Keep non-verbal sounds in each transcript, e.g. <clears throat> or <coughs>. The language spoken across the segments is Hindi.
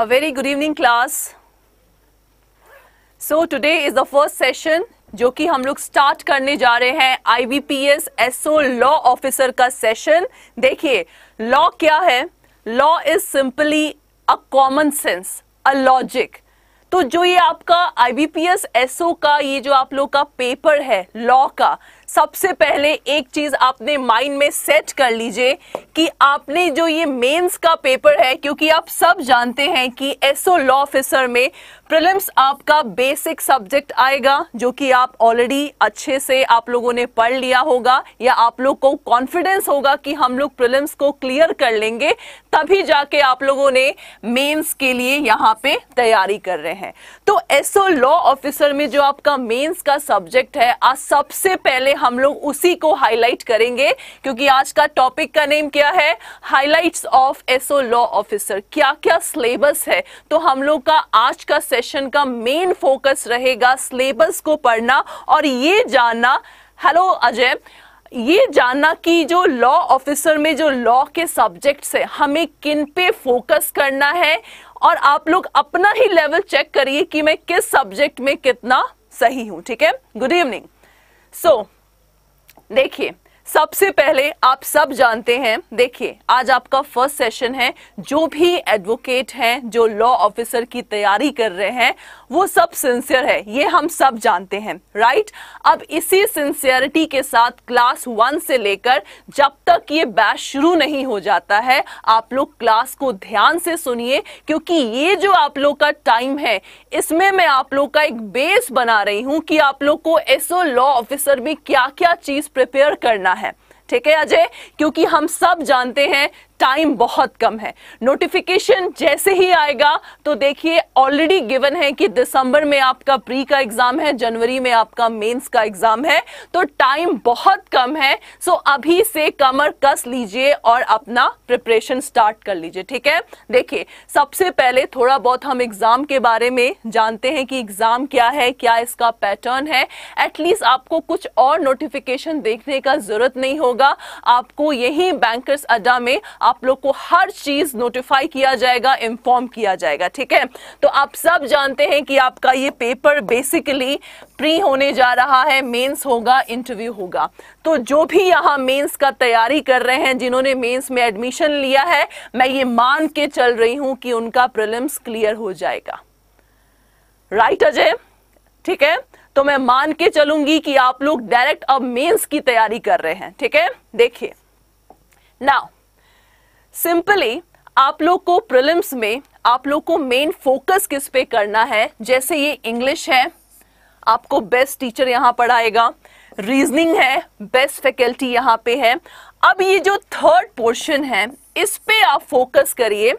A very good evening class. So today is the first session जो कि हम लोग स्टार्ट करने जा रहे हैं आईबीपीएस एसओ लॉ ऑफिसर का सेशन देखिए लॉ क्या है law is simply a common sense a logic तो जो ये आपका आईबीपीएस एसओ का ये जो आप लोग का पेपर है लॉ का सबसे पहले एक चीज आपने माइंड में सेट कर लीजिए कि आपने जो ये मेंस का पेपर है क्योंकि आप सब जानते हैं कि एसओ लॉ ऑफिसर में प्रिलिम्स आपका बेसिक सब्जेक्ट आएगा जो कि आप ऑलरेडी अच्छे से आप लोगों ने पढ़ लिया होगा या आप लोग को कॉन्फिडेंस होगा कि हम लोग प्रिलिम्स को क्लियर कर लेंगे तभी जाके आप लोगों ने मेंस के लिए यहाँ पे तैयारी कर रहे हैं तो एसओ लॉ ऑफिसर में जो आपका मेंस का सब्जेक्ट है आज सबसे पहले हम लोग उसी को हाईलाइट करेंगे क्योंकि आज का टॉपिक का नेम क्या है highlights of SO law officer क्या क्या सिलेबस है तो हम लोग का आज का सेशन का मेन फोकस रहेगा सिलेबस को पढ़ना और ये जानना हेलो अजय ये जानना कि जो लॉ ऑफिसर में जो लॉ के सब्जेक्ट्स है हमें किन पे फोकस करना है और आप लोग अपना ही लेवल चेक करिए कि मैं किस सब्जेक्ट में कितना सही हूं ठीक है गुड इवनिंग सो देखिए सबसे पहले आप सब जानते हैं देखिए आज आपका फर्स्ट सेशन है जो भी एडवोकेट हैं जो लॉ ऑफिसर की तैयारी कर रहे हैं वो सब सिंसियर है ये हम सब जानते हैं राइट अब इसी सिंसियरिटी के साथ क्लास वन से लेकर जब तक ये बैच शुरू नहीं हो जाता है आप लोग क्लास को ध्यान से सुनिए क्योंकि ये जो आप लोग का टाइम है इसमें मैं आप लोग का एक बेस बना रही हूँ कि आप लोग को एसओ लॉ ऑफिसर में क्या क्या चीज प्रिपेयर करना है ठीक है अजय क्योंकि हम सब जानते हैं टाइम बहुत कम है नोटिफिकेशन जैसे ही आएगा तो देखिए ऑलरेडी गिवन है कि दिसंबर में आपका प्री का एग्जाम है जनवरी में आपका मेंस का एग्जाम है तो टाइम बहुत कम है सो अभी से कमर कस लीजिए और अपना प्रिपरेशन स्टार्ट कर लीजिए ठीक है देखिए सबसे पहले थोड़ा बहुत हम एग्जाम के बारे में जानते हैं कि एग्जाम क्या है क्या इसका पैटर्न है एटलीस्ट आपको कुछ और नोटिफिकेशन देखने का जरूरत नहीं होगा आपको यही बैंकर्स अड्डा में आप आप लोग को हर चीज नोटिफाई किया जाएगा इंफॉर्म किया जाएगा ठीक है तो आप सब जानते हैं कि आपका ये पेपर बेसिकली प्री होने जा रहा है मेंस होगा इंटरव्यू होगा तो जो भी यहाँ मेंस का तैयारी कर रहे हैं जिन्होंने मेंस में एडमिशन लिया है मैं ये मान के चल रही हूं कि उनका प्रिलिम्स क्लियर हो जाएगा राइट अजय ठीक है तो मैं मान के चलूंगी कि आप लोग डायरेक्ट अब मेंस की तैयारी कर रहे हैं ठीक है देखिए नाउ सिंपली आप लोग को प्रिलिम्स में आप लोग को मेन फोकस किस पे करना है जैसे ये इंग्लिश है आपको बेस्ट टीचर यहाँ पढ़ाएगा रीजनिंग है बेस्ट फैकल्टी यहां पे है अब ये जो थर्ड पोर्शन है इस पे आप फोकस करिए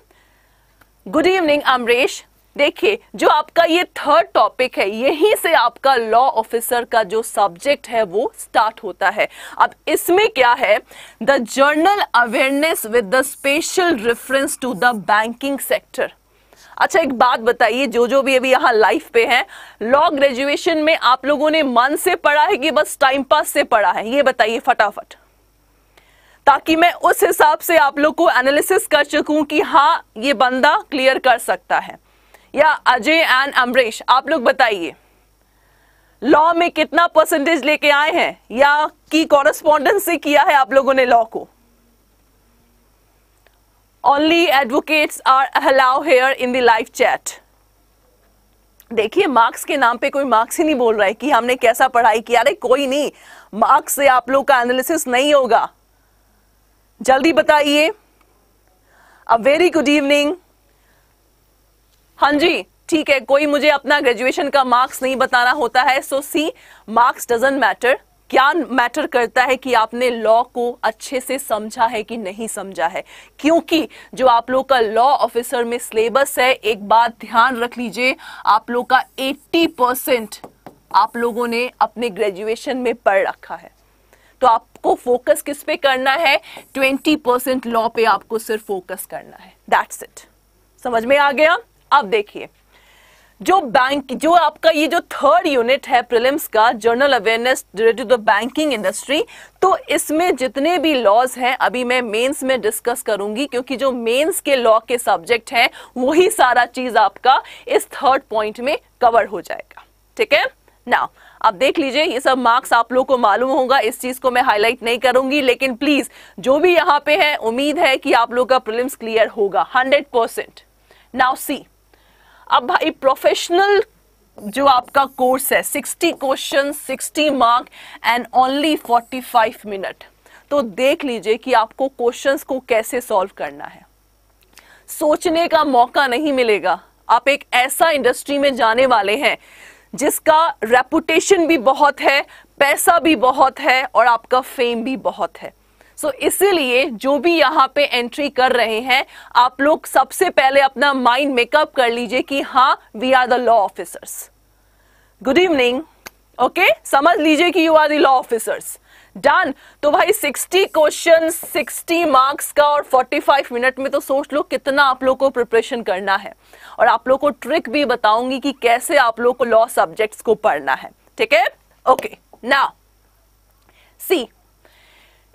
गुड इवनिंग अमरेश देखिए जो आपका ये थर्ड टॉपिक है यहीं से आपका लॉ ऑफिसर का जो सब्जेक्ट है वो स्टार्ट होता है अब इसमें क्या है the general awareness with the special reference to the banking sector अच्छा एक बात बताइए जो जो भी अभी यहाँ लाइफ पे हैं लॉ ग्रेजुएशन में आप लोगों ने मन से पढ़ा है कि बस टाइम पास से पढ़ा है ये बताइए फटाफट ताकि मैं उस हिसाब से आप लोग को एनालिसिस कर सकूं कि हाँ ये बंदा क्लियर कर सकता है या अजय एंड अमरीश आप लोग बताइए लॉ में कितना परसेंटेज लेके आए हैं या की कॉरेस्पॉन्डेंस से किया है आप लोगों ने लॉ को only advocates are allow here in the live chat देखिए मार्क्स के नाम पे कोई मार्क्स ही नहीं बोल रहा है कि हमने कैसा पढ़ाई किया अरे कोई नहीं मार्क्स से आप लोग का एनालिसिस नहीं होगा जल्दी बताइए अ वेरी गुड इवनिंग हाँ जी ठीक है कोई मुझे अपना ग्रेजुएशन का मार्क्स नहीं बताना होता है so see marks doesn't matter क्या मैटर करता है कि आपने लॉ को अच्छे से समझा है कि नहीं समझा है क्योंकि जो आप लोग का लॉ ऑफिसर में सिलेबस है एक बात ध्यान रख लीजिए आप लोग का 80 परसेंट आप लोगों ने अपने ग्रेजुएशन में पढ़ रखा है तो आपको फोकस किस पे करना है 20 परसेंट लॉ पे आपको सिर्फ फोकस करना है दैट्स इट समझ में आ गया अब देखिए जो बैंक जो आपका ये जो थर्ड यूनिट है प्रिलिम्स का general awareness related to the banking industry तो इसमें जितने भी लॉज हैं अभी मैं मेंस में डिस्कस करूंगी क्योंकि जो मेंस के लॉ के सब्जेक्ट हैं वही सारा चीज आपका इस थर्ड पॉइंट में कवर हो जाएगा ठीक है ना आप देख लीजिए ये सब मार्क्स आप लोगों को मालूम होगा इस चीज को मैं हाईलाइट नहीं करूंगी लेकिन प्लीज जो भी यहाँ पे है उम्मीद है कि आप लोग का प्रिलिम्स क्लियर होगा हंड्रेड परसेंट नाउ सी अब भाई प्रोफेशनल जो आपका कोर्स है 60 question 60 mark and only 45 minute तो देख लीजिए कि आपको क्वेश्चंस को कैसे सॉल्व करना है सोचने का मौका नहीं मिलेगा आप एक ऐसा इंडस्ट्री में जाने वाले हैं जिसका रेपुटेशन भी बहुत है पैसा भी बहुत है और आपका फेम भी बहुत है सो so, इसीलिए जो भी यहाँ पे एंट्री कर रहे हैं आप लोग सबसे पहले अपना माइंड मेकअप कर लीजिए कि हाँ we are the law officers good evening okay समझ लीजिए कि you are the law officers done तो भाई 60 क्वेश्चन 60 मार्क्स का और 45 मिनट में तो सोच लो कितना आप लोग को प्रिपरेशन करना है और आप लोग को ट्रिक भी बताऊंगी कि कैसे आप लोग को लॉ सब्जेक्ट्स को पढ़ना है ठीक है ओके ना सी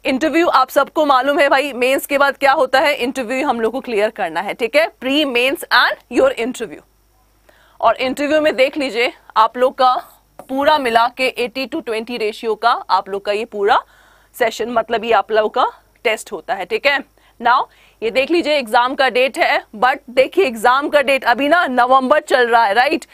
इंटरव्यू आप सबको मालूम है भाई मेंस के बाद क्या होता है इंटरव्यू हम लोग को क्लियर करना है ठीक है pre mains and your interview और इंटरव्यू में देख लीजिए आप लोग का पूरा मिला के एटी टू ट्वेंटी रेशियो का आप लोग का ये पूरा सेशन मतलब ये आप लोग का टेस्ट होता है ठीक है नाउ ये देख लीजिए एग्जाम का डेट है बट देखिए एग्जाम का डेट अभी ना नवंबर चल रहा है राइट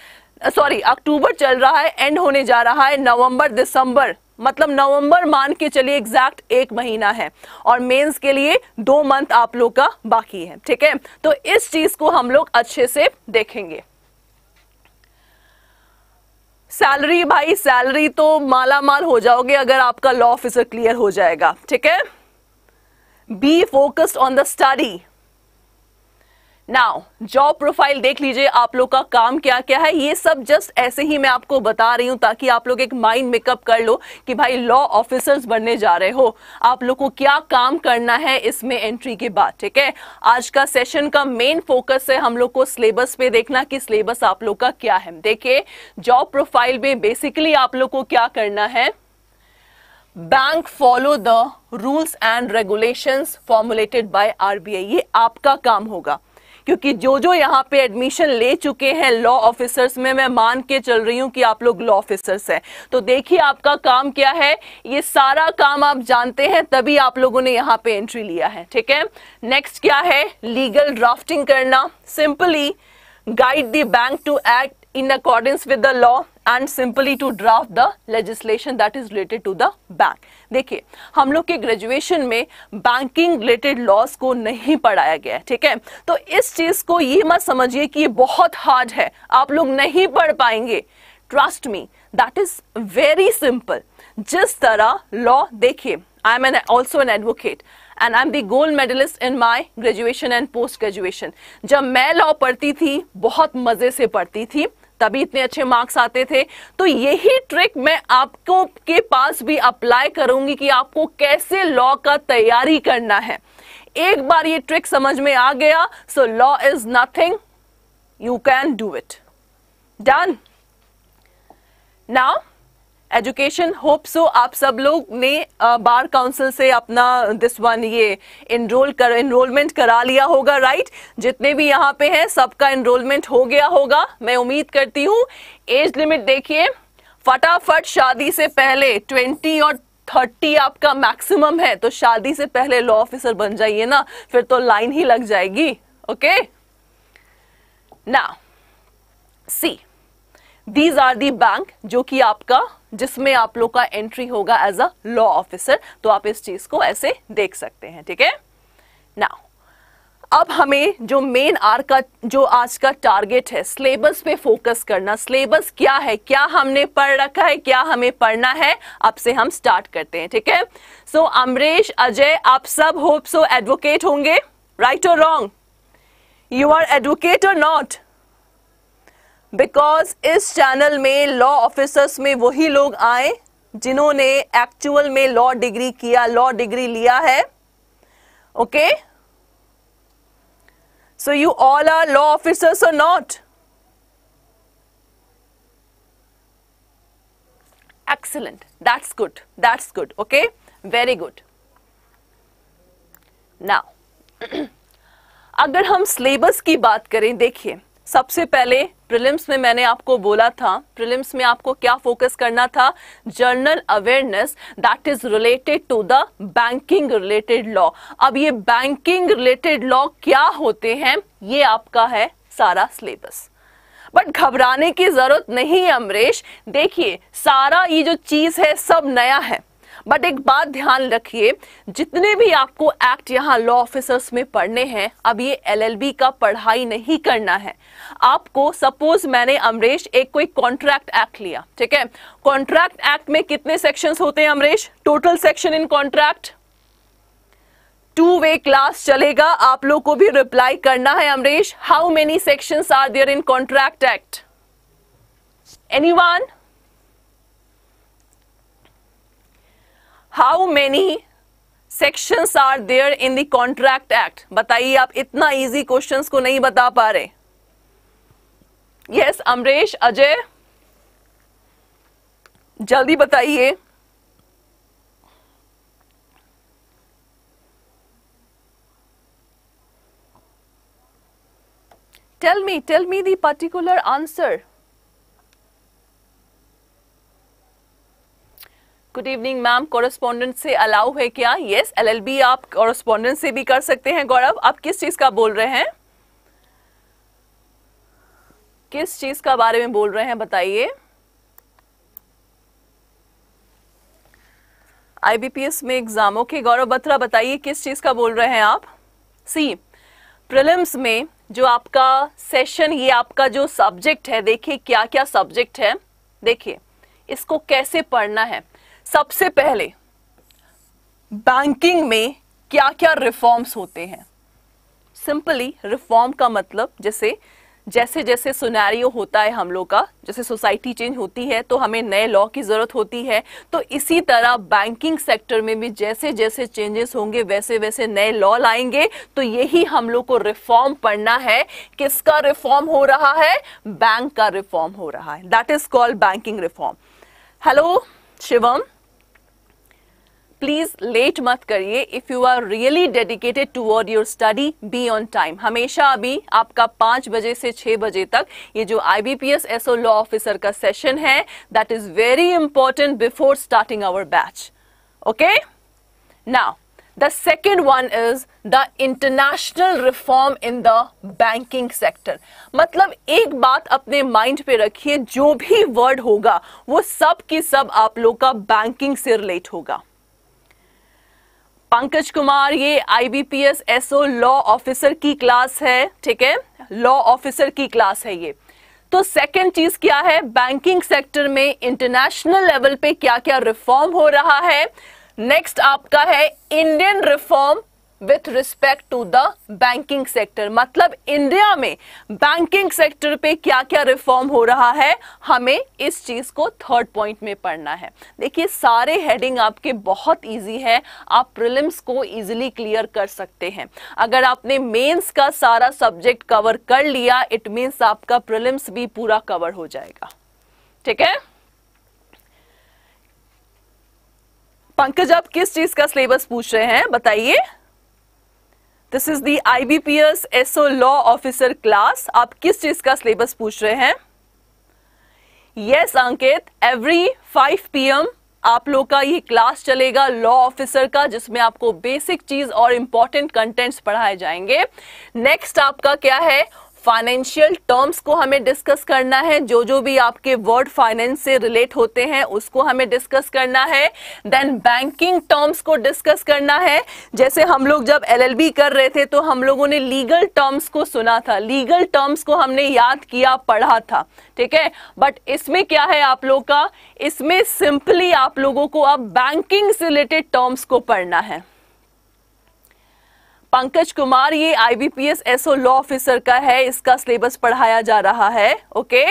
सॉरी अक्टूबर चल रहा है एंड होने जा रहा है नवंबर दिसंबर मतलब नवंबर मान के चलिए एग्जैक्ट एक महीना है और मेंस के लिए दो मंथ आप लोग का बाकी है ठीक है तो इस चीज को हम लोग अच्छे से देखेंगे सैलरी भाई सैलरी तो माला माल हो जाओगे अगर आपका लॉ ऑफिसर क्लियर हो जाएगा ठीक है be focused on the study now job profile देख लीजिए आप लोग का काम क्या क्या है ये सब जस्ट ऐसे ही मैं आपको बता रही हूँ ताकि आप लोग एक माइंड मेकअप कर लो कि भाई लॉ ऑफिसर्स बनने जा रहे हो आप लोग को क्या काम करना है इसमें एंट्री के बाद ठीक है आज का सेशन का मेन फोकस है हम लोग को सिलेबस पे देखना कि सिलेबस आप लोग का क्या है देखिए जॉब प्रोफाइल में बेसिकली आप लोग को क्या करना है bank follow the rules and regulations formulated by RBI ये आपका काम होगा क्योंकि जो जो यहाँ पे एडमिशन ले चुके हैं लॉ ऑफिसर्स में मैं मान के चल रही हूँ कि आप लोग लॉ ऑफिसर्स हैं तो देखिए आपका काम क्या है ये सारा काम आप जानते हैं तभी आप लोगों ने यहाँ पे एंट्री लिया है ठीक है नेक्स्ट क्या है लीगल ड्राफ्टिंग करना simply guide the bank to act in accordance with the law and simply to draft the legislation that is related to the bank देखिए हम लोग के ग्रेजुएशन में बैंकिंग रिलेटेड लॉज को नहीं पढ़ाया गया है ठीक है तो इस चीज को ये मत समझिए कि ये बहुत हार्ड है आप लोग नहीं पढ़ पाएंगे trust me that is very simple जिस तरह लॉ देखिए I am an also an advocate and I am the gold medalist in my graduation and post graduation जब मैं लॉ पढ़ती थी बहुत मज़े से पढ़ती थी तभी इतने अच्छे मार्क्स आते थे तो यही ट्रिक मैं आपको के पास भी अप्लाई करूंगी कि आपको कैसे लॉ का तैयारी करना है एक बार ये ट्रिक समझ में आ गया so law is nothing you can do it done now education hope so आप सब लोग ने बार काउंसिल से अपना दिस वन ये इनरोल कर इनरोलमेंट करा लिया होगा राइट जितने भी यहाँ पे हैं सबका इनरोलमेंट हो गया होगा मैं उम्मीद करती हूँ एज लिमिट देखिए फटाफट शादी से पहले ट्वेंटी और थर्टी आपका मैक्सिमम है तो शादी से पहले लॉ ऑफिसर बन जाइए ना फिर तो लाइन ही लग जाएगी ओके ना see these are the bank जो कि आपका जिसमें आप लोग का एंट्री होगा एज अ लॉ ऑफिसर तो आप इस चीज को ऐसे देख सकते हैं ठीक है नाउ अब हमें जो मेन आर का जो आज का टारगेट है सिलेबस पे फोकस करना सिलेबस क्या है क्या हमने पढ़ रखा है क्या हमें पढ़ना है अब से हम स्टार्ट करते हैं ठीक है सो अमरेश अजय आप सब होप सो एडवोकेट होंगे राइट और रॉन्ग यू आर एडवोकेट और नॉट बिकॉज इस चैनल में लॉ ऑफिसर्स में वही लोग आए जिन्होंने एक्चुअल में लॉ डिग्री किया लॉ डिग्री लिया है okay so you all are law officers और not excellent that's good that's good okay very good now <clears throat> अगर हम सिलेबस की बात करें देखिए सबसे पहले प्रिलिम्स में मैंने आपको बोला था प्रिलिम्स में आपको क्या फोकस करना था general awareness that is related to the banking related law अब ये बैंकिंग रिलेटेड लॉ क्या होते हैं ये आपका है सारा सिलेबस बट घबराने की जरूरत नहीं अमरीश देखिए सारा ये जो चीज है सब नया है बट एक बात ध्यान रखिए जितने भी आपको एक्ट यहाँ लॉ ऑफिसर्स में पढ़ने हैं अब ये एलएलबी का पढ़ाई नहीं करना है आपको सपोज मैंने अमरेश एक कोई कॉन्ट्रैक्ट एक्ट लिया ठीक है कॉन्ट्रैक्ट एक्ट में कितने सेक्शंस होते हैं Amresh total section in contract two way class चलेगा आप लोग को भी रिप्लाई करना है Amresh how many section are there in contract act one how many sections are there in the contract act बताइए आप इतना इजी क्वेश्चंस को नहीं बता पा रहे यस अमरेश अजय जल्दी बताइए tell me tell me the particular answer good evening ma'am correspondent से अलाउ है क्या यस yes, एलएलबी आप कॉरेस्पॉन्डेंट से भी कर सकते हैं गौरव आप किस चीज का बोल रहे हैं किस चीज का बारे में बोल रहे हैं बताइए आईबीपीएस में एग्जामों के गौरव बत्रा बताइए किस चीज का बोल रहे हैं आप सी प्रिलिम्स में जो आपका सेशन ये आपका जो सब्जेक्ट है देखिए क्या क्या सब्जेक्ट है देखिए इसको कैसे पढ़ना है सबसे पहले बैंकिंग में क्या क्या रिफॉर्म्स होते हैं सिंपली रिफॉर्म का मतलब जैसे जैसे जैसे सुनारियो होता है हम लोग का जैसे सोसाइटी चेंज होती है तो हमें नए लॉ की ज़रूरत होती है तो इसी तरह बैंकिंग सेक्टर में भी जैसे जैसे चेंजेस होंगे वैसे वैसे नए लॉ लाएंगे तो यही हम लोग को रिफॉर्म पढ़ना है किसका रिफॉर्म हो रहा है बैंक का रिफॉर्म हो रहा है that is called banking reform hello Shivam please late मत करिए if you are really dedicated toward your study be on time हमेशा अभी आपका पांच बजे से छह बजे तक ये जो आईबीपीएस एसओ लॉ ऑफिसर का सेशन है that is very important before starting our batch okay now the second one is the international reform in the banking sector मतलब एक बात अपने माइंड पे रखिए जो भी वर्ड होगा वो सब के सब आप लोग का बैंकिंग से रिलेट होगा पंकज कुमार ये आईबीपीएस एसओ लॉ ऑफिसर की क्लास है ठीक है लॉ ऑफिसर की क्लास है ये तो सेकंड चीज क्या है बैंकिंग सेक्टर में इंटरनेशनल लेवल पे क्या क्या रिफॉर्म हो रहा है नेक्स्ट आपका है Indian reform with respect to the banking sector मतलब इंडिया में बैंकिंग सेक्टर पे क्या क्या रिफॉर्म हो रहा है हमें इस चीज को थर्ड पॉइंट में पढ़ना है देखिए सारे हेडिंग आपके बहुत इजी है आप प्रिलिम्स को इजिली क्लियर कर सकते हैं अगर आपने मेंस का सारा सब्जेक्ट कवर कर लिया इट मीन्स आपका प्रिलिम्स भी पूरा कवर हो जाएगा ठीक है पंकज आप किस चीज का सिलेबस पूछ रहे हैं बताइए this is the IBPS SO law officer class आप किस चीज का सिलेबस पूछ रहे हैं yes yes, Ankit every 5 PM आप लोग का ये क्लास चलेगा लॉ ऑफिसर का जिसमें आपको बेसिक चीज और इंपॉर्टेंट कंटेंट्स पढ़ाए जाएंगे नेक्स्ट आपका क्या है फाइनेंशियल टर्म्स को हमें डिस्कस करना है जो जो भी आपके वर्ड फाइनेंस से रिलेट होते हैं उसको हमें डिस्कस करना है देन बैंकिंग टर्म्स को डिस्कस करना है जैसे हम लोग जब एलएलबी कर रहे थे तो हम लोगों ने लीगल टर्म्स को सुना था लीगल टर्म्स को हमने याद किया पढ़ा था ठीक है बट इसमें क्या है आप लोग का इसमें सिंपली आप लोगों को अब बैंकिंग से रिलेटेड टर्म्स को पढ़ना है पंकज कुमार ये आईबीपीएस एसओ लॉ ऑफिसर का है इसका सिलेबस पढ़ाया जा रहा है okay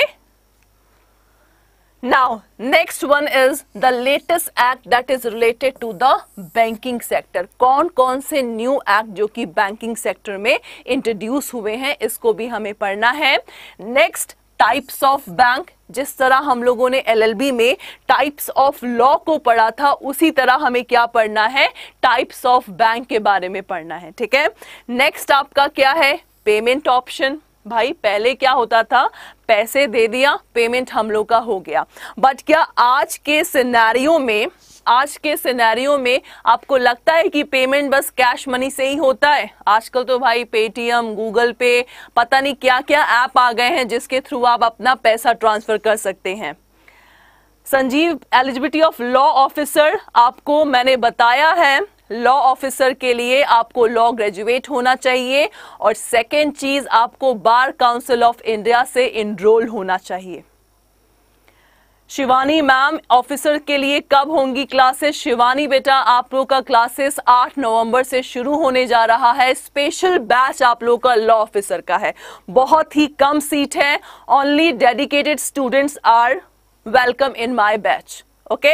now next one is the latest act that is related to the banking sector कौन कौन से न्यू एक्ट जो कि बैंकिंग सेक्टर में इंट्रोड्यूस हुए हैं इसको भी हमें पढ़ना है नेक्स्ट टाइप्स ऑफ बैंक जिस तरह हम लोगों ने एलएलबी में टाइप्स ऑफ लॉ को पढ़ा था उसी तरह हमें क्या पढ़ना है टाइप्स ऑफ बैंक के बारे में पढ़ना है ठीक है नेक्स्ट आपका क्या है पेमेंट ऑप्शन भाई पहले क्या होता था पैसे दे दिया पेमेंट हम लोग का हो गया बट क्या आज के सिनेरियो में आज के सिनेरियो में आपको लगता है कि पेमेंट बस कैश मनी से ही होता है आजकल तो भाई पेटीएम गूगल पे पता नहीं क्या क्या ऐप आ गए हैं जिसके थ्रू आप अपना पैसा ट्रांसफर कर सकते हैं Sanjeev eligibility of law officer आपको मैंने बताया है लॉ ऑफिसर के लिए आपको लॉ ग्रेजुएट होना चाहिए और सेकेंड चीज आपको बार काउंसिल ऑफ इंडिया से इनरोल होना चाहिए शिवानी मैम ऑफिसर के लिए कब होंगी क्लासेस शिवानी बेटा आप लोग का क्लासेस 8 नवंबर से शुरू होने जा रहा है स्पेशल बैच आप लोग का लॉ ऑफिसर का है बहुत ही कम सीट है only dedicated students are welcome in my batch okay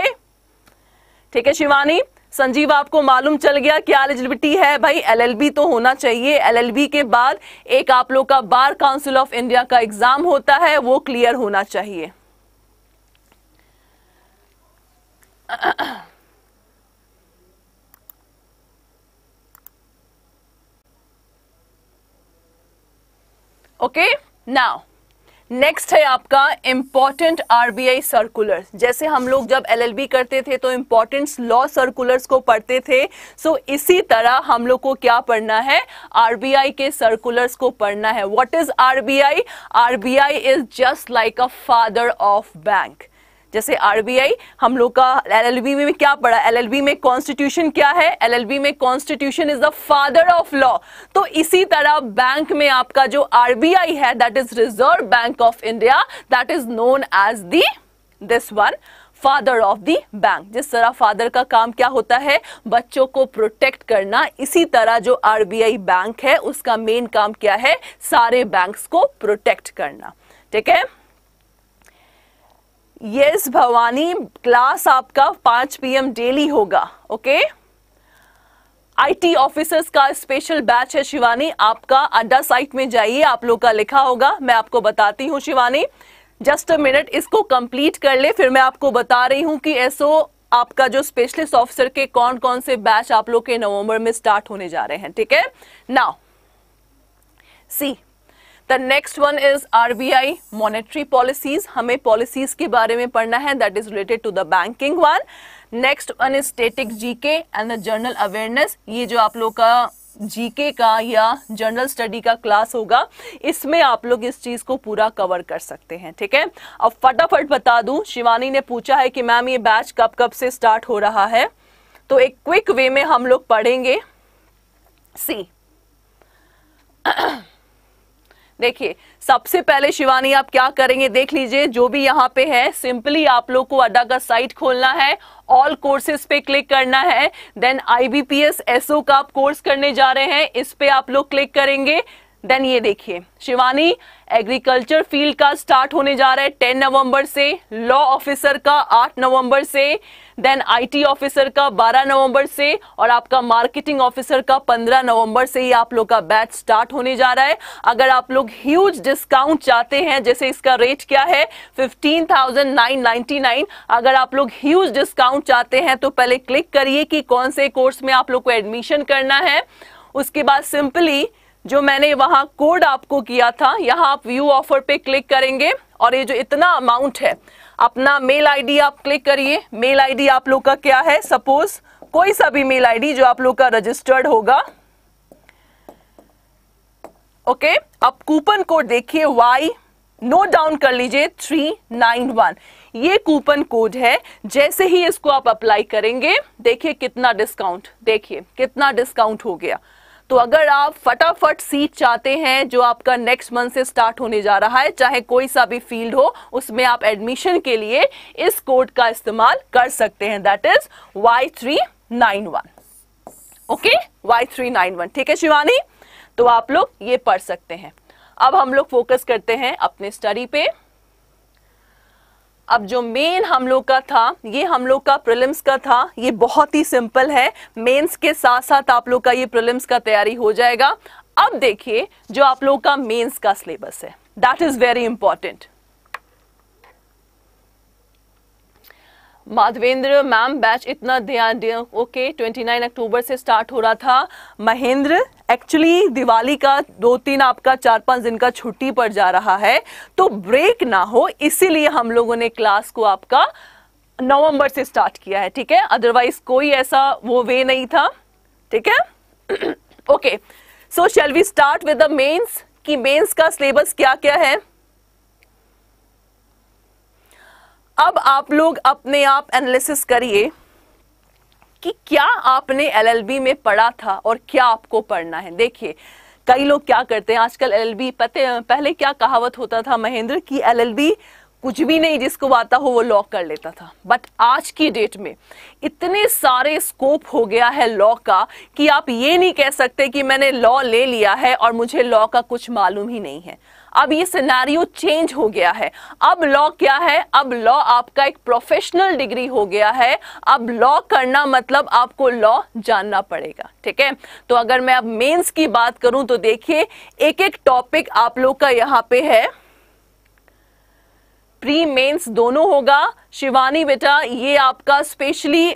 ठीक है शिवानी संजीव आपको मालूम चल गया क्या एलिजिबिलिटी है भाई एलएलबी तो होना चाहिए एलएलबी के बाद एक आप लोग का बार काउंसिल ऑफ इंडिया का एग्जाम होता है वो क्लियर होना चाहिए ओके नाउ नेक्स्ट है आपका इंपॉर्टेंट आरबीआई सर्कुलर जैसे हम लोग जब एलएलबी करते थे तो इंपॉर्टेंट लॉ सर्कुलर्स को पढ़ते थे सो so इसी तरह हम लोग को क्या पढ़ना है आरबीआई के सर्कुलर्स को पढ़ना है what is RBI RBI is just like a father of bank जैसे आरबीआई हम लोग का एलएलबी में क्या पढ़ा एलएलबी में कॉन्स्टिट्यूशन क्या है एलएलबी में constitution is the father of law तो इसी तरह बैंक में आपका जो आरबीआई है that is reserve bank of India that is known as the this one father of the bank जिस तरह फादर का काम क्या होता है बच्चों को प्रोटेक्ट करना इसी तरह जो आरबीआई बैंक है उसका मेन काम क्या है सारे बैंक्स को प्रोटेक्ट करना ठीक है यस भवानी क्लास आपका 5 पीएम डेली होगा ओके आईटी ऑफिसर्स का स्पेशल बैच है शिवानी आपका अड्डा साइट में जाइए आप लोग का लिखा होगा मैं आपको बताती हूँ शिवानी जस्ट अ मिनट इसको कंप्लीट कर ले फिर मैं आपको बता रही हूँ कि एसओ आपका जो स्पेशलिस्ट ऑफिसर के कौन कौन से बैच आप लोग के नवंबर में स्टार्ट होने जा रहे हैं ठीक है now see the next one is R B I monetary policies हमें पॉलिसीज के बारे में पढ़ना है that is related to the banking one next one is static GK and the general awareness ये जो आप लोग का जीके का या जनरल स्टडी का क्लास होगा इसमें आप लोग इस चीज को पूरा कवर कर सकते हैं ठीक है अब फटाफट बता दूं शिवानी ने पूछा है कि मैम ये बैच कब कब से स्टार्ट हो रहा है तो एक क्विक वे में हम लोग पढ़ेंगे सी देखिए सबसे पहले शिवानी आप क्या करेंगे देख लीजिए जो भी यहाँ पे है सिंपली आप लोग को अड्डा का साइट खोलना है ऑल कोर्सेज पे क्लिक करना है देन आईबीपीएस एसओ का आप कोर्स करने जा रहे हैं इस पे आप लोग क्लिक करेंगे देन ये देखिए शिवानी एग्रीकल्चर फील्ड का स्टार्ट होने जा रहा है टेन नवंबर से लॉ ऑफिसर का आठ नवंबर से देन आईटी ऑफिसर का 12 नवंबर से और आपका मार्केटिंग ऑफिसर का 15 नवंबर से ही आप लोग का बैच स्टार्ट होने जा रहा है अगर आप लोग ह्यूज डिस्काउंट चाहते हैं जैसे इसका रेट क्या है 15,999 अगर आप लोग ह्यूज डिस्काउंट चाहते हैं तो पहले क्लिक करिए कि कौन से कोर्स में आप लोग को एडमिशन करना है उसके बाद सिंपली जो मैंने वहां कोड आपको किया था यहाँ आप व्यू ऑफर पे क्लिक करेंगे और ये जो इतना अमाउंट है अपना मेल आईडी आप क्लिक करिए मेल आईडी आप लोग का क्या है सपोज कोई सा भी मेल आईडी जो आप लोग का रजिस्टर्ड होगा ओके okay? अब कूपन कोड देखिए वाई नोट डाउन कर लीजिए थ्री नाइन वन ये कूपन कोड है जैसे ही इसको आप अप्लाई करेंगे देखिए कितना डिस्काउंट देखिए कितना डिस्काउंट हो गया तो अगर आप फटाफट सीट चाहते हैं जो आपका नेक्स्ट मंथ से स्टार्ट होने जा रहा है चाहे कोई सा भी फील्ड हो उसमें आप एडमिशन के लिए इस कोड का इस्तेमाल कर सकते हैं that is Y three nine one okay Y three nine one ठीक है शिवानी तो आप लोग ये पढ़ सकते हैं अब हम लोग फोकस करते हैं अपने स्टडी पे अब जो मेन हम लोग का था ये हम लोग का प्रिलिम्स का था ये बहुत ही सिंपल है मेंस के साथ साथ आप लोग का ये प्रिलिम्स का तैयारी हो जाएगा अब देखिए जो आप लोग का मेंस का सिलेबस है that is very important Madhavendra ma'am batch इतना ध्यान ओके 29 अक्टूबर से स्टार्ट हो रहा था महेंद्र एक्चुअली दिवाली का दो तीन आपका चार पांच दिन का छुट्टी पर जा रहा है तो ब्रेक ना हो इसीलिए हम लोगों ने क्लास को आपका नवंबर से स्टार्ट किया है ठीक है अदरवाइज कोई ऐसा वो वे नहीं था ठीक है <clears throat> okay so shall we start with the mains की मेन्स का सिलेबस क्या क्या है अब आप लोग अपने आप एनालिसिस करिए कि क्या आपने एलएलबी में पढ़ा था और क्या आपको पढ़ना है देखिए कई लोग क्या करते हैं आजकल एलएलबी पते पहले क्या कहावत होता था महेंद्र कि एलएलबी कुछ भी नहीं जिसको आता हो वो लॉ कर लेता था बट आज की डेट में इतने सारे स्कोप हो गया है लॉ का कि आप ये नहीं कह सकते कि मैंने लॉ ले लिया है और मुझे लॉ का कुछ मालूम ही नहीं है अब ये सिनारियो चेंज हो गया है अब लॉ क्या है अब लॉ आपका एक प्रोफेशनल डिग्री हो गया है अब लॉ करना मतलब आपको लॉ जानना पड़ेगा ठीक है तो अगर मैं अब मेंस की बात करूं तो देखिए एक एक टॉपिक आप लोग का यहां पे है प्री मेंस दोनों होगा शिवानी बेटा ये आपका स्पेशली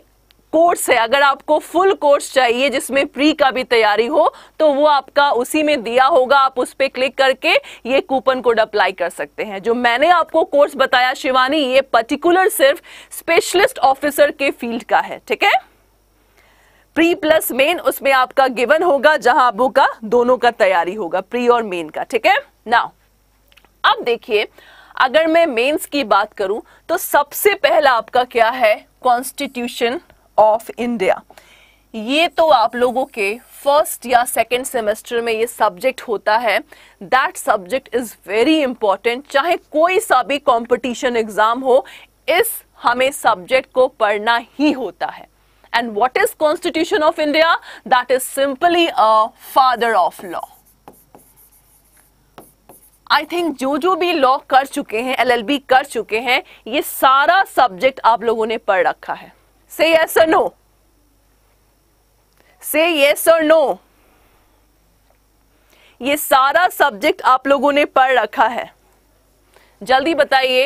कोर्स है अगर आपको फुल कोर्स चाहिए जिसमें प्री का भी तैयारी हो तो वो आपका उसी में दिया होगा आप उस पर क्लिक करके ये कूपन कोड अप्लाई कर सकते हैं जो मैंने आपको कोर्स बताया शिवानी ये पर्टिकुलर सिर्फ स्पेशलिस्ट ऑफिसर के फील्ड का है ठीक है प्री प्लस मेन उसमें आपका गिवन होगा जहां आपो का दोनों का तैयारी होगा प्री और मेन का ठीक है ना अब देखिए अगर मैं मेंस की बात करूं तो सबसे पहला आपका क्या है कॉन्स्टिट्यूशन ऑफ इंडिया ये तो आप लोगों के फर्स्ट या सेकेंड सेमेस्टर में ये सब्जेक्ट होता है that subject is very important चाहे कोई सा भी कॉम्पिटिशन एग्जाम हो इस हमें सब्जेक्ट को पढ़ना ही होता है and what is constitution of India that is simply a father of law I think जो जो भी लॉ कर चुके हैं एलएलबी कर चुके हैं ये सारा सब्जेक्ट आप लोगों ने पढ़ रखा है Say yes or no. Say yes or no. ये सारा सब्जेक्ट आप लोगों ने पढ़ रखा है जल्दी बताइए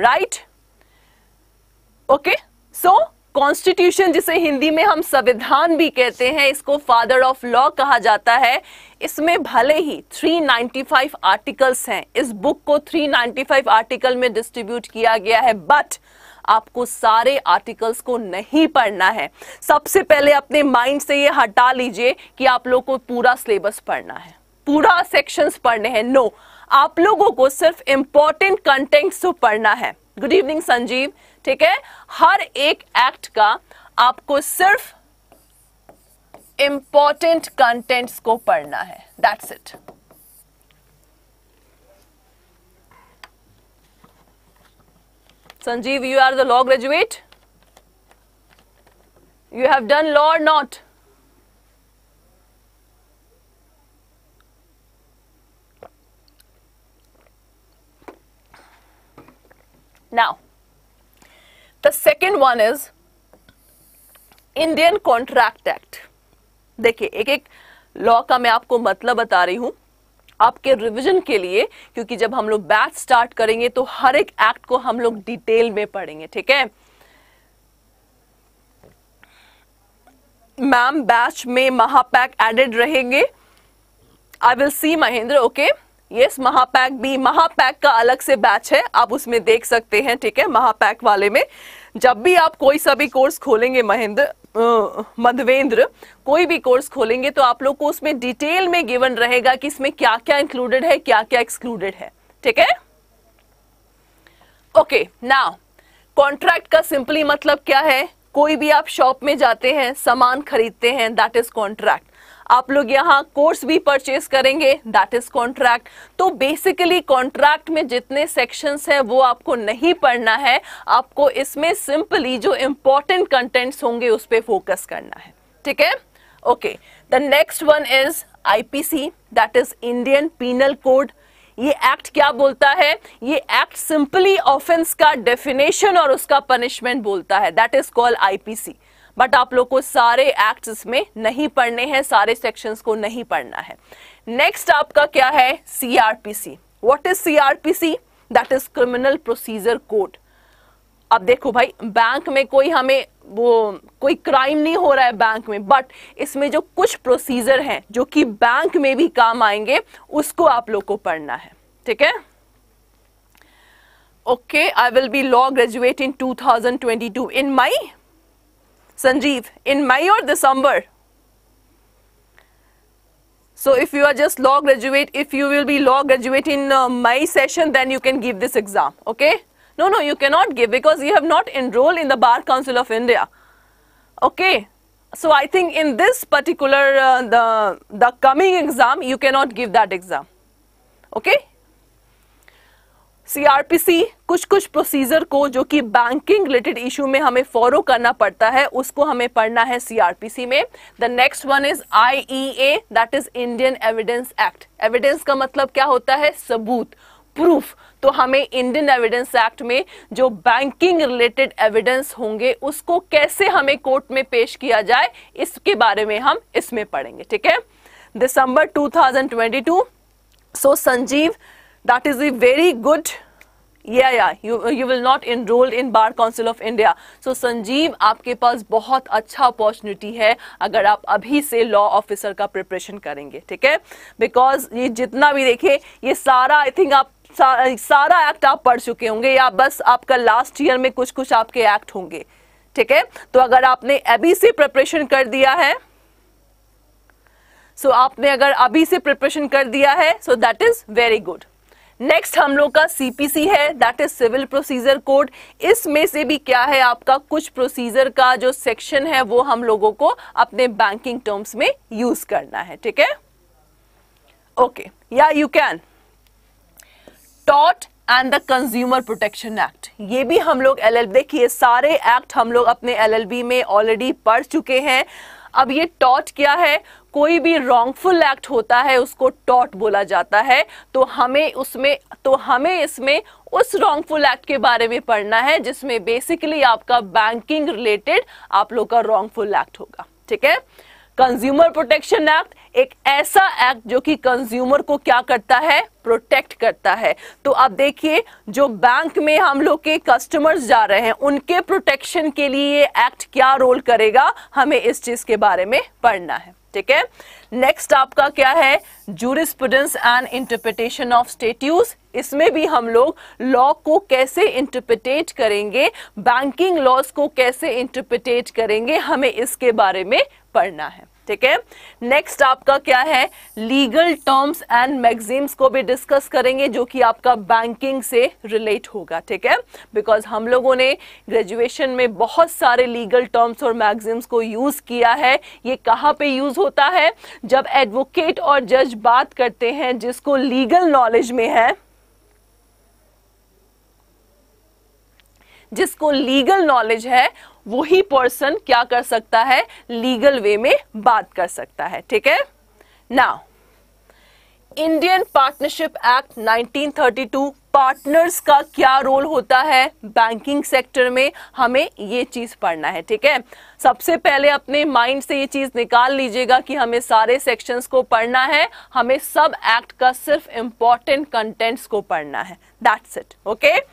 राइट ओके सो कॉन्स्टिट्यूशन जिसे हिंदी में हम संविधान भी कहते हैं इसको फादर ऑफ लॉ कहा जाता है इसमें भले ही 395 आर्टिकल्स हैं इस बुक को 395 आर्टिकल में डिस्ट्रीब्यूट किया गया है बट आपको सारे आर्टिकल्स को नहीं पढ़ना है सबसे पहले अपने माइंड से ये हटा लीजिए कि आप लोग को पूरा सिलेबस पढ़ना है पूरा सेक्शंस पढ़ने हैं नो no, आप लोगों को सिर्फ इंपॉर्टेंट कंटेंट्स को पढ़ना है गुड इवनिंग संजीव ठीक है हर एक एक्ट का आपको सिर्फ इंपॉर्टेंट कंटेंट्स को पढ़ना है that's it Sanjeev you are the law graduate you have done law और not now The second one is Indian contract act देखिए एक एक लॉ का मैं आपको मतलब बता रही हूं आपके रिवीजन के लिए क्योंकि जब हम लोग बैच स्टार्ट करेंगे तो हर एक एक्ट को हम लोग डिटेल में पढ़ेंगे ठीक है मैम बैच में महापैक एडेड रहेंगे I will see Mahendra okay okay? Yes महापैक बी महापैक का अलग से बैच है आप उसमें देख सकते हैं ठीक है महापैक वाले में जब भी आप कोई सा भी कोर्स खोलेंगे महेंद्र मधवेंद्र कोई भी कोर्स खोलेंगे तो आप लोग को उसमें डिटेल में गिवन रहेगा कि इसमें क्या क्या इंक्लूडेड है क्या क्या एक्सक्लूडेड है ठीक है ओके नाउ कॉन्ट्रैक्ट का सिंपली मतलब क्या है कोई भी आप शॉप में जाते हैं सामान खरीदते हैं दैट इज कॉन्ट्रैक्ट आप लोग यहाँ कोर्स भी परचेज करेंगे दैट इज कॉन्ट्रैक्ट तो बेसिकली कॉन्ट्रैक्ट में जितने सेक्शंस हैं वो आपको नहीं पढ़ना है आपको इसमें सिंपली जो इंपॉर्टेंट कंटेंट्स होंगे उस पर फोकस करना है ठीक है okay the next one is IPC that is Indian penal code ये एक्ट क्या बोलता है ये एक्ट सिंपली ऑफेंस का डेफिनेशन और उसका पनिशमेंट बोलता है that is called IPC but आप लोग को सारे एक्ट इसमें नहीं पढ़ने हैं सारे सेक्शन को नहीं पढ़ना है नेक्स्ट आपका क्या है CrPC what is CrPC that is criminal procedure code अब देखो भाई बैंक में कोई हमें वो कोई क्राइम नहीं हो रहा है बैंक में बट इसमें जो कुछ प्रोसीजर हैं जो कि बैंक में भी काम आएंगे उसको आप लोग को पढ़ना है ठीक है okay I will be law graduate in 2022 in my Sanjeev, in May or December? So if you are just law graduate, if you will be law graduate in uh, May session, then you can give this exam, okay? No, no, you cannot give because you have not enrolled in the Bar Council of India, okay? So I think in this particular, uh, the, the coming exam, you cannot give that exam, okay? CrPC कुछ कुछ प्रोसीजर को जो कि बैंकिंग रिलेटेड इशू में हमें फॉलो करना पड़ता है उसको हमें पढ़ना है सीआरपीसी में the next one is I that is Indian evidence act evidence का मतलब क्या होता है सबूत प्रूफ तो हमें इंडियन एविडेंस एक्ट में जो बैंकिंग रिलेटेड एविडेंस होंगे उसको कैसे हमें कोर्ट में पेश किया जाए इसके बारे में हम इसमें पढ़ेंगे ठीक है दिसंबर 2022 सो so, Sanjeev that is a very good या या you will not enrolled in bar council of India so Sanjeev आपके पास बहुत अच्छा अपॉर्चुनिटी है अगर आप अभी से लॉ ऑफिसर का प्रिपरेशन करेंगे ठीक है बिकॉज ये जितना भी देखिए ये सारा आई थिंक आप सा, सारा एक्ट आप पढ़ चुके होंगे या बस आपका लास्ट ईयर में कुछ कुछ आपके एक्ट होंगे ठीक है तो अगर आपने अभी से प्रिपरेशन कर दिया है सो so आपने अगर अभी से प्रिपरेशन कर दिया है so that is very good next हम लोग का सीपीसी है that is civil procedure code इसमें से भी क्या है आपका कुछ प्रोसीजर का जो सेक्शन है वो हम लोगों को अपने बैंकिंग टर्म्स में यूज करना है ठीक है ओके या you can taught and the consumer protection act ये भी हम लोग एल देखिए सारे एक्ट हम लोग अपने एल में ऑलरेडी पढ़ चुके हैं अब ये टॉट क्या है कोई भी रॉन्गफुल एक्ट होता है उसको टॉट बोला जाता है तो हमें उसमें तो हमें इसमें उस रॉन्गफुल एक्ट के बारे में पढ़ना है जिसमें बेसिकली आपका बैंकिंग रिलेटेड आप लोग का रॉन्गफुल एक्ट होगा ठीक है कंज्यूमर प्रोटेक्शन एक्ट एक ऐसा एक्ट जो कि कंज्यूमर को क्या करता है प्रोटेक्ट करता है तो आप देखिए जो बैंक में हम लोग के कस्टमर्स जा रहे हैं उनके प्रोटेक्शन के लिए ये एक्ट क्या रोल करेगा हमें इस चीज के बारे में पढ़ना है ठीक है नेक्स्ट आपका क्या है jurisprudence and interpretation of statutes इसमें भी हम लोग लॉ को कैसे इंटरप्रिटेट करेंगे बैंकिंग लॉज को कैसे इंटरप्रिटेट करेंगे हमें इसके बारे में पढ़ना है ठीक है नेक्स्ट आपका क्या है लीगल टर्म्स एंड मैगजीम्स को भी डिस्कस करेंगे जो कि आपका बैंकिंग से रिलेट होगा ठीक है बिकॉज हम लोगों ने ग्रेजुएशन में बहुत सारे लीगल टर्म्स और मैगजीम्स को यूज किया है ये कहाँ पे यूज होता है जब एडवोकेट और जज बात करते हैं जिसको लीगल नॉलेज में है जिसको लीगल नॉलेज है वही पर्सन क्या कर सकता है लीगल वे में बात कर सकता है ठीक है now Indian partnership act 1932 partners का क्या रोल होता है बैंकिंग सेक्टर में हमें ये चीज पढ़ना है ठीक है सबसे पहले अपने माइंड से ये चीज निकाल लीजिएगा कि हमें सारे सेक्शंस को पढ़ना है हमें सब एक्ट का सिर्फ इंपॉर्टेंट कंटेंट्स को पढ़ना है that's it okay okay?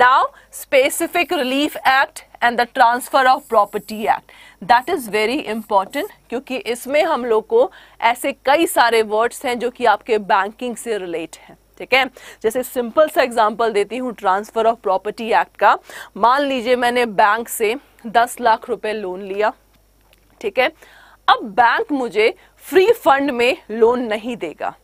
Now, Specific Relief Act and the transfer of property act that is very important क्योंकि इसमें हम लोग को ऐसे कई सारे वर्ड्स हैं जो कि आपके बैंकिंग से रिलेट हैं ठीक है जैसे सिंपल सा एग्जाम्पल देती हूँ ट्रांसफर ऑफ प्रॉपर्टी एक्ट का मान लीजिए मैंने बैंक से दस लाख रुपए लोन लिया ठीक है अब बैंक मुझे फ्री फंड में लोन नहीं देगा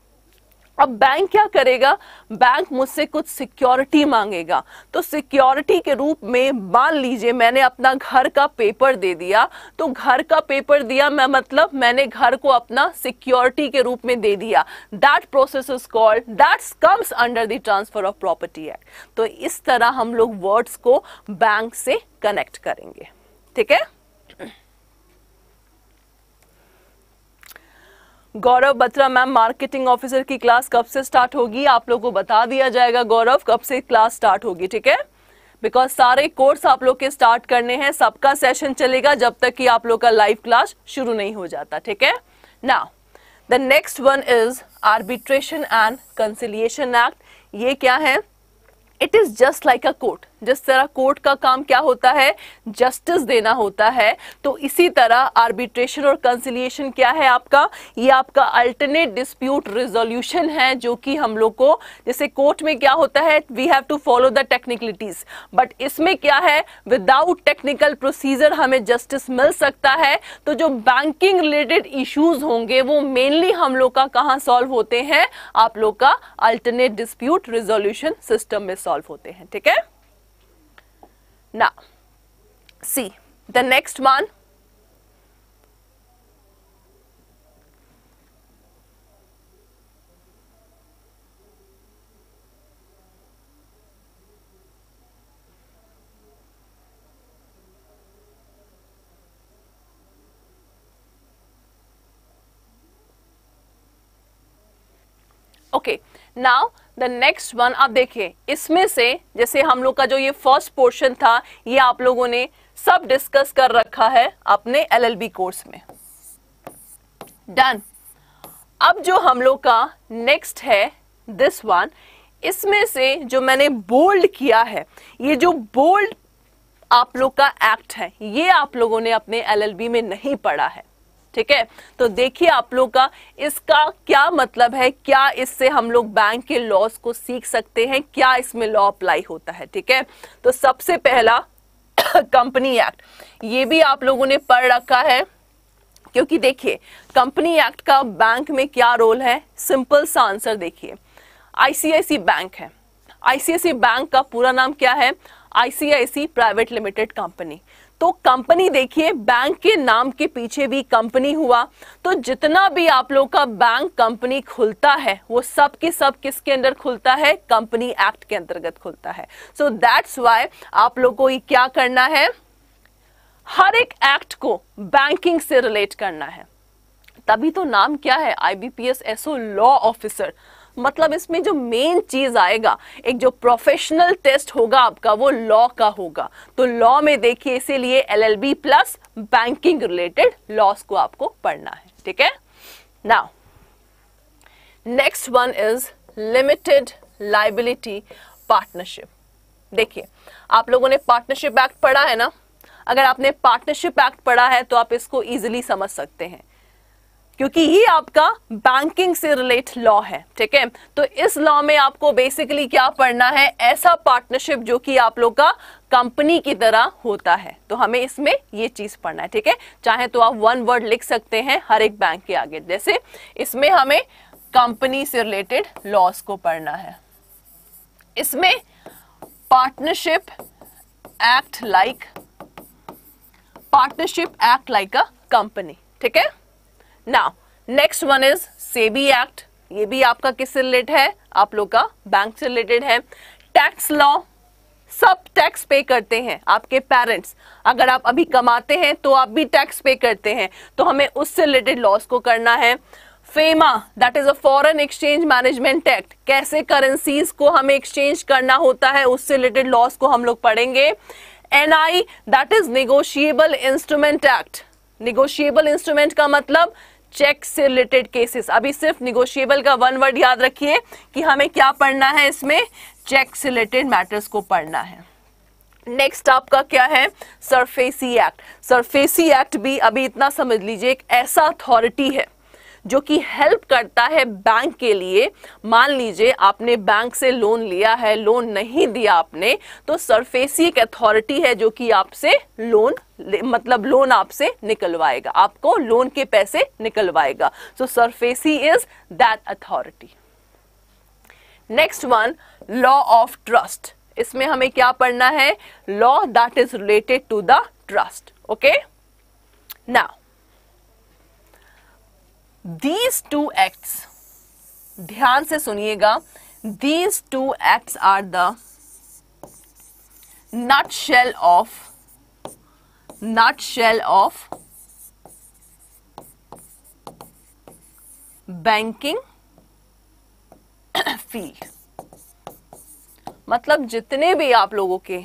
अब बैंक क्या करेगा बैंक मुझसे कुछ सिक्योरिटी मांगेगा तो सिक्योरिटी के रूप में मान लीजिए मैंने अपना घर का पेपर दे दिया तो घर का पेपर दिया मैं मतलब मैंने घर को अपना सिक्योरिटी के रूप में दे दिया that process is called that comes under the transfer of property act तो इस तरह हम लोग वर्ड्स को बैंक से कनेक्ट करेंगे ठीक है Gaurav Batra ma'am marketing officer की क्लास कब से स्टार्ट होगी आप लोग को बता दिया जाएगा गौरव कब से क्लास स्टार्ट होगी ठीक है बिकॉज सारे कोर्स आप लोग के स्टार्ट करने हैं सबका सेशन चलेगा जब तक कि आप लोग का लाइव क्लास शुरू नहीं हो जाता ठीक है ना the next one is arbitration and conciliation act ये क्या है it is just like a court जिस तरह कोर्ट का काम क्या होता है जस्टिस देना होता है तो इसी तरह आर्बिट्रेशन और कंसिलिएशन क्या है आपका ये आपका अल्टरनेट डिस्प्यूट रिजोल्यूशन है जो कि हम लोग को जैसे कोर्ट में क्या होता है we have to follow the technicalities but इसमें क्या है विदाउट टेक्निकल प्रोसीजर हमें जस्टिस मिल सकता है तो जो बैंकिंग रिलेटेड इश्यूज होंगे वो मेनली हम लोग का कहाँ सॉल्व होते हैं आप लोग का अल्टरनेट डिस्प्यूट रिजोल्यूशन सिस्टम में सॉल्व होते हैं ठीक है Now, see the next one. Okay, now the next one आप देखिए इसमें से जैसे हम लोग का जो ये फर्स्ट पोर्शन था ये आप लोगों ने सब डिस्कस कर रखा है अपने एलएलबी कोर्स में डन अब जो हम लोग का नेक्स्ट है दिस वन इसमें से जो मैंने बोल्ड किया है ये जो बोल्ड आप लोग का एक्ट है ये आप लोगों ने अपने एलएलबी में नहीं पढ़ा है ठीक है तो देखिए आप लोग का इसका क्या मतलब है क्या इससे हम लोग बैंक के लॉस को सीख सकते हैं क्या इसमें लॉ अप्लाई होता है ठीक है तो सबसे पहला कंपनी <coughs> एक्ट ये भी आप लोगों ने पढ़ रखा है क्योंकि देखिए कंपनी एक्ट का बैंक में क्या रोल है सिंपल सा आंसर देखिए आईसीआईसी बैंक है आईसीआईसी बैंक का पूरा नाम क्या है आईसीआईसी प्राइवेट लिमिटेड कंपनी तो कंपनी देखिए बैंक के नाम के पीछे भी कंपनी हुआ तो जितना भी आप लोगों का बैंक कंपनी खुलता है वो सब के सब किसके अंदर खुलता है कंपनी एक्ट के अंतर्गत खुलता है सो दैट्स वाई आप लोग को क्या करना है हर एक एक्ट को बैंकिंग से रिलेट करना है तभी तो नाम क्या है आईबीपीएस एसओ लॉ ऑफिसर मतलब इसमें जो मेन चीज आएगा एक जो प्रोफेशनल टेस्ट होगा आपका वो लॉ का होगा तो लॉ में देखिए इसीलिए LLB plus banking related laws को आपको पढ़ना है ठीक है now next one is limited liability partnership देखिए आप लोगों ने पार्टनरशिप एक्ट पढ़ा है ना अगर आपने पार्टनरशिप एक्ट पढ़ा है तो आप इसको इजिली समझ सकते हैं क्योंकि ये आपका बैंकिंग से रिलेट लॉ है ठीक है तो इस लॉ में आपको बेसिकली क्या पढ़ना है ऐसा पार्टनरशिप जो कि आप लोग का कंपनी की तरह होता है तो हमें इसमें ये चीज पढ़ना है ठीक है चाहे तो आप वन वर्ड लिख सकते हैं हर एक बैंक के आगे जैसे इसमें हमें कंपनी से रिलेटेड लॉस को पढ़ना है इसमें partnership act like partnership act like a company ठीक है now next one is SEBI act ये भी आपका किससे रिलेटेड है आप लोग का बैंक से रिलेटेड है टैक्स लॉ सब टैक्स पे करते हैं आपके पेरेंट्स अगर आप अभी कमाते हैं तो आप भी टैक्स पे करते हैं तो हमें उससे रिलेटेड लॉस को करना है FEMA that is a foreign exchange management act कैसे करेंसीज को हमें एक्सचेंज करना होता है उससे रिलेटेड लॉस को हम लोग पढ़ेंगे NI that is negotiable instrument act negotiable instrument का मतलब चेक से रिलेटेड केसेस अभी सिर्फ निगोशिएबल का वन वर्ड याद रखिए कि हमें क्या पढ़ना है इसमें चेक से रिलेटेड मैटर्स को पढ़ना है नेक्स्ट आपका क्या है सरफेसी एक्ट सरफेसी एक्ट भी अभी इतना समझ लीजिए एक ऐसा अथॉरिटी है जो कि हेल्प करता है बैंक के लिए मान लीजिए आपने बैंक से लोन लिया है लोन नहीं दिया आपने तो सरफेसी एक अथॉरिटी है जो कि आपसे लोन मतलब लोन आपसे निकलवाएगा आपको लोन के पैसे निकलवाएगा so SARFAESI is that authority next one law of trust इसमें हमें क्या पढ़ना है law that is related to the trust okay now these two acts ध्यान से सुनिएगा these two acts are the nutshell of nutshell of banking field मतलब जितने भी आप लोगों के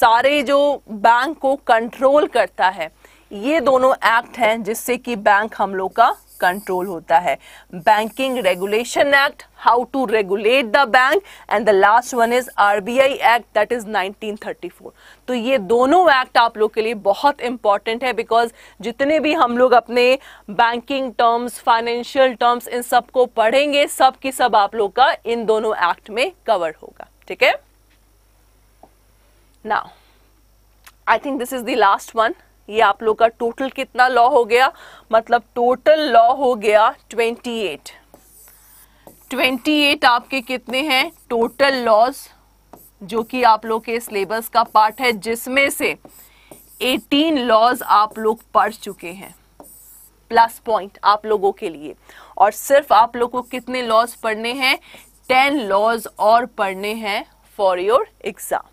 सारे जो बैंक को कंट्रोल करता है ये दोनों एक्ट हैं जिससे कि बैंक हम लोग का कंट्रोल होता है banking regulation act how to regulate the bank and the last one is RBI act that is 1934 तो ये दोनों एक्ट आप लोग के लिए बहुत इंपॉर्टेंट है बिकॉज जितने भी हम लोग अपने बैंकिंग टर्म्स फाइनेंशियल टर्म्स इन सबको पढ़ेंगे सब की सब आप लोग का इन दोनों एक्ट में कवर होगा ठीक है now I think this is the last one ये आप लोग का टोटल कितना लॉ हो गया मतलब टोटल लॉ हो गया ट्वेंटी एट ट्वेंटी एट आपके कितने हैं टोटल लॉज जो कि आप लोग के सिलेबस का पार्ट है जिसमें से 18 लॉज आप लोग पढ़ चुके हैं प्लस पॉइंट आप लोगों के लिए और सिर्फ आप लोग को कितने लॉज पढ़ने हैं 10 लॉज और पढ़ने हैं फॉर योर एग्जाम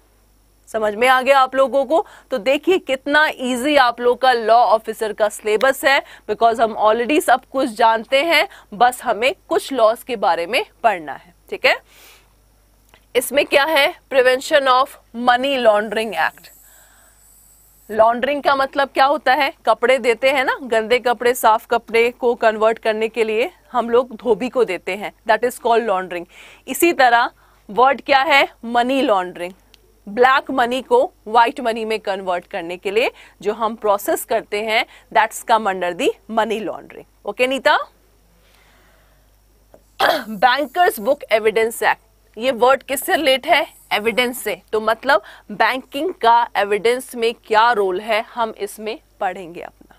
समझ में आ गया आप लोगों को तो देखिए कितना इजी आप लोग का लॉ ऑफिसर का सिलेबस है बिकॉज हम ऑलरेडी सब कुछ जानते हैं बस हमें कुछ लॉस के बारे में पढ़ना है ठीक है इसमें क्या है prevention of money laundering act laundering का मतलब क्या होता है कपड़े देते हैं ना गंदे कपड़े साफ कपड़े को कन्वर्ट करने के लिए हम लोग धोबी को देते हैं दैट इज कॉल्ड लॉन्ड्रिंग इसी तरह वर्ड क्या है मनी लॉन्ड्रिंग ब्लैक मनी को व्हाइट मनी में कन्वर्ट करने के लिए जो हम प्रोसेस करते हैं that's come under the money laundering okay Nita bankers book evidence act ये वर्ड किससे रिलेट है एविडेंस से तो मतलब बैंकिंग का एविडेंस में क्या रोल है हम इसमें पढ़ेंगे अपना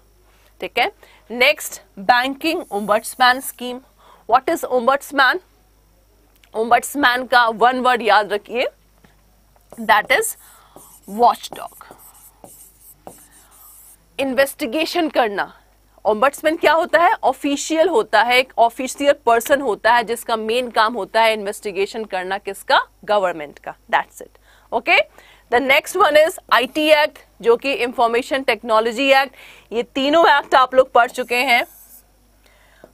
ठीक है next banking ombudsman scheme what is ombudsman ombudsman का वन वर्ड याद रखिए इज वॉच डॉग इन्वेस्टिगेशन करना ओम्बट्समैन क्या होता है ऑफिशियल होता है एक ऑफिशियल पर्सन होता है जिसका मेन काम होता है इन्वेस्टिगेशन करना किसका गवर्नमेंट का that's it okay the next one is IT act जो कि इंफॉर्मेशन टेक्नोलॉजी एक्ट ये तीनों एक्ट आप लोग पढ़ चुके हैं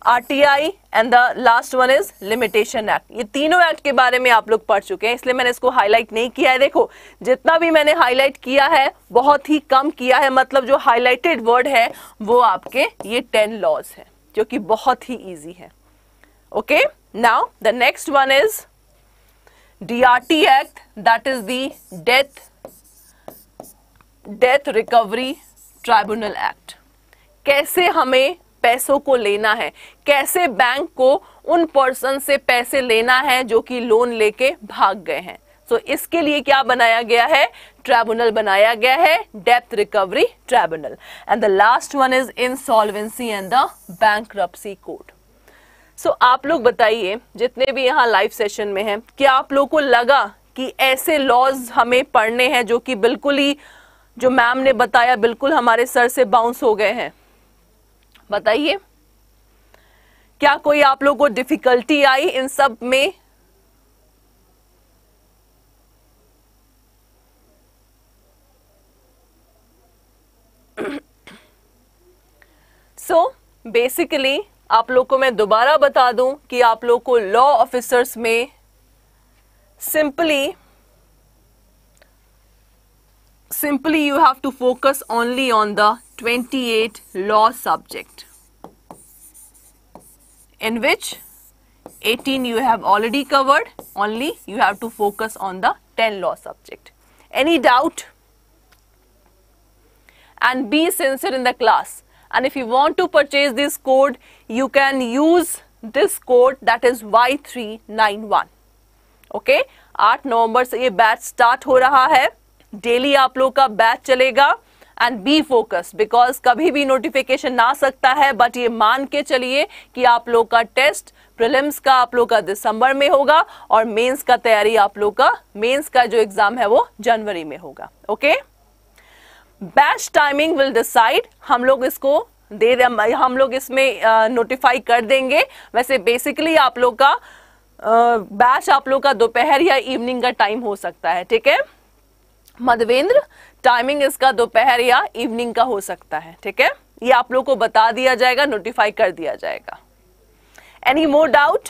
RTI and the last one is limitation act ये तीनों एक्ट के बारे में आप लोग पढ़ चुके हैं इसलिए मैंने इसको हाईलाइट नहीं किया है देखो जितना भी मैंने हाईलाइट किया है बहुत ही कम किया है मतलब जो हाईलाइटेड वर्ड है वो आपके ये टेन लॉज है जो कि बहुत ही ईजी है okay now the next one is T act that is the debt debt recovery tribunal act कैसे हमें पैसों को लेना है कैसे बैंक को उन पर्सन से पैसे लेना है जो कि लोन लेके भाग गए हैं सो so, इसके लिए क्या बनाया गया है ट्राइब्यूनल बनाया गया है डेप्थ recovery tribunal and the last one is insolvency and the bank court so आप लोग बताइए जितने भी यहाँ लाइव सेशन में हैं क्या आप लोगों को लगा कि ऐसे लॉज हमें पढ़ने हैं जो कि बिल्कुल ही जो मैम ने बताया बिल्कुल हमारे सर से बाउंस हो गए हैं बताइए क्या कोई आप लोगों को डिफिकल्टी आई इन सब में सो so, बेसिकली आप लोग को मैं दोबारा बता दूं कि आप लोग को लॉ ऑफिसर्स में simply simply you have to focus only on the 28 law subject in which 18 you have already covered only you have to focus on the 10 law subject any doubt and be sincere in the class and if you want to purchase this code you can use this code that is Y391 okay 8 numbers. से batch start ho raha hai. Daily, आप लोग का batch and be focus because कभी भी नोटिफिकेशन आ सकता है बट ये मान के चलिए कि आप लोग का टेस्ट प्रिलिम्स का आप लोग का दिसंबर में होगा और मेंस का तैयारी आप लोग का मेंस का जो एग्जाम है वो जनवरी में होगा okay batch timing will decide हम लोग इसको दे हम लोग इसमें नोटिफाई कर देंगे वैसे बेसिकली आप लोग का बैच आप लोग का दोपहर या इवनिंग का टाइम हो सकता है ठीक है मधवेंद्र टाइमिंग इसका दोपहर या इवनिंग का हो सकता है ठीक है ये आप लोग को बता दिया जाएगा नोटिफाई कर दिया जाएगा any more doubt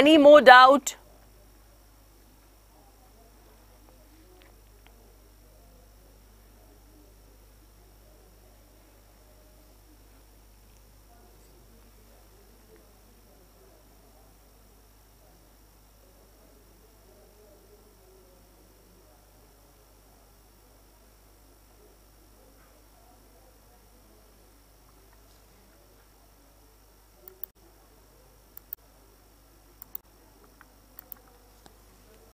any more doubt